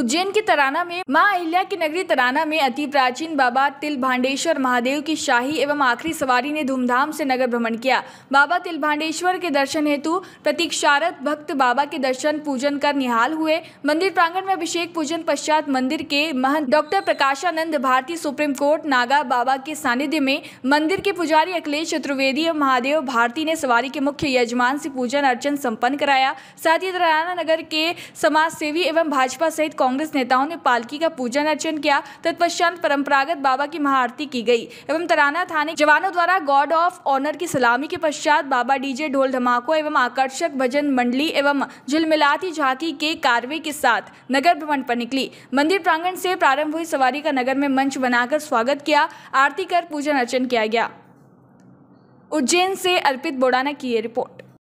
उज्जैन के तराना में मां अहिल्या की नगरी तराना में अति प्राचीन बाबा तिल भांडेश्वर महादेव की शाही एवं आखिरी सवारी ने धूमधाम से नगर भ्रमण किया बाबा तिल भांडेश्वर के दर्शन हेतु प्रतीक्षारत भक्त बाबा के दर्शन पूजन कर निहाल हुए मंदिर प्रांगण में अभिषेक पूजन पश्चात मंदिर के महंत डॉक्टर प्रकाशानंद भारतीय सुप्रीम कोर्ट नागा बाबा के सानिध्य में मंदिर के पुजारी अखिलेश चतुर्वेदी एवं महादेव भारती ने सवारी के मुख्य यजमान से पूजन अर्चन सम्पन्न कराया साथ ही तराना नगर के समाज सेवी एवं भाजपा सहित कांग्रेस कांग्रेस नेताओं ने पालकी का पूजन अर्चन किया तत्पश्चात परंपरागत बाबा की महाआरती की गई एवं तराना थाने जवानों द्वारा गार्ड ऑफ ऑनर की सलामी के पश्चात बाबा डीजे ढोल धमाकों एवं आकर्षक भजन मंडली एवं झिलमिलाती झांकी के कार्य के साथ नगर भ्रमण पर निकली मंदिर प्रांगण से प्रारंभ हुई सवारी का नगर में मंच बनाकर स्वागत किया आरती कर पूजन अर्चन किया गया उज्जैन से अर्पित बोडाना की ये रिपोर्ट